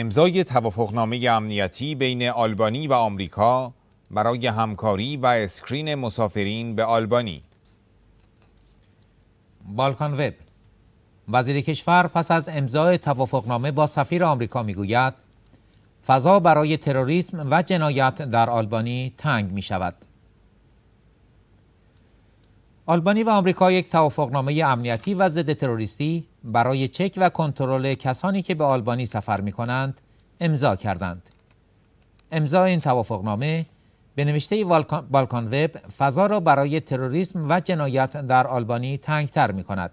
امضای توافقنامه امنیتی بین آلبانی و آمریکا برای همکاری و اسکرین مسافرین به آلبانی بالکان وب وزیر کشور پس از امضای توافقنامه با سفیر آمریکا میگوید فضا برای تروریسم و جنایت در آلبانی تنگ می شود آلبانی و آمریکا یک توافقنامه امنیتی و ضد تروریستی برای چک و کنترل کسانی که به آلبانی سفر می کنند امضا کردند. امضا این توافقنامه به نوشته بالکان وب فضا را برای تروریسم و جنایت در آلبانی تنگتر می کند.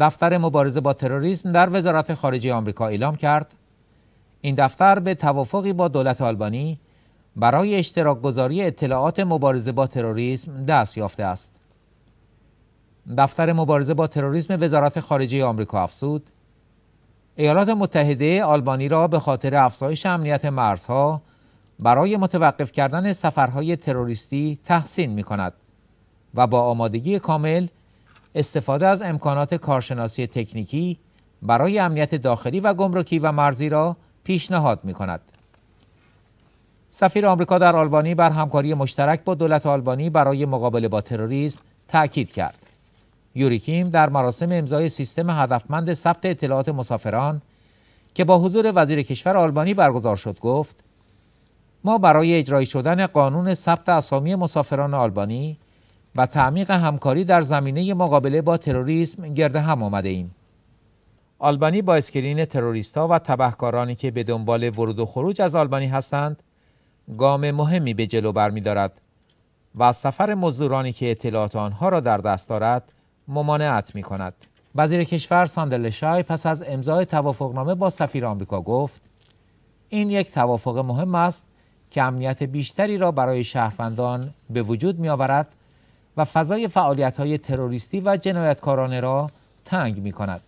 دفتر مبارزه با تروریسم در وزارت خارجه آمریکا اعلام کرد این دفتر به توافقی با دولت آلبانی برای اشتراک گذاری اطلاعات مبارزه با تروریسم دست یافته است. دفتر مبارزه با تروریسم وزارت خارجه آمریکا افزود ایالات متحده آلبانی را به خاطر افزایش امنیت مرزها برای متوقف کردن سفرهای تروریستی تحسین می کند و با آمادگی کامل استفاده از امکانات کارشناسی تکنیکی برای امنیت داخلی و گمرکی و مرزی را پیشنهاد می کند. سفیر آمریکا در آلبانی بر همکاری مشترک با دولت آلبانی برای مقابله با تروریسم تاکید کرد. یوریکیم در مراسم امضای سیستم هدفمند ثبت اطلاعات مسافران که با حضور وزیر کشور آلبانی برگزار شد گفت ما برای اجرای شدن قانون ثبت اسامی مسافران آلبانی و تعمیق همکاری در زمینه مقابله با تروریسم گرد هم آمده ایم. آلبانی با اسکرین تروریست و تبهکارانی که به دنبال ورود و خروج از آلبانی هستند گام مهمی به جلو برمیدارد و از سفر مزدورانی که اطلاعات آنها را در دست دارد ممانعت می کند. وزیر کشور ساندل شای پس از امضای توافقنامه با سفیر آمریکا گفت این یک توافق مهم است که امنیت بیشتری را برای شهروندان به وجود می آورد و فضای فعالیت های تروریستی و جنایتکارانه را تنگ می کند.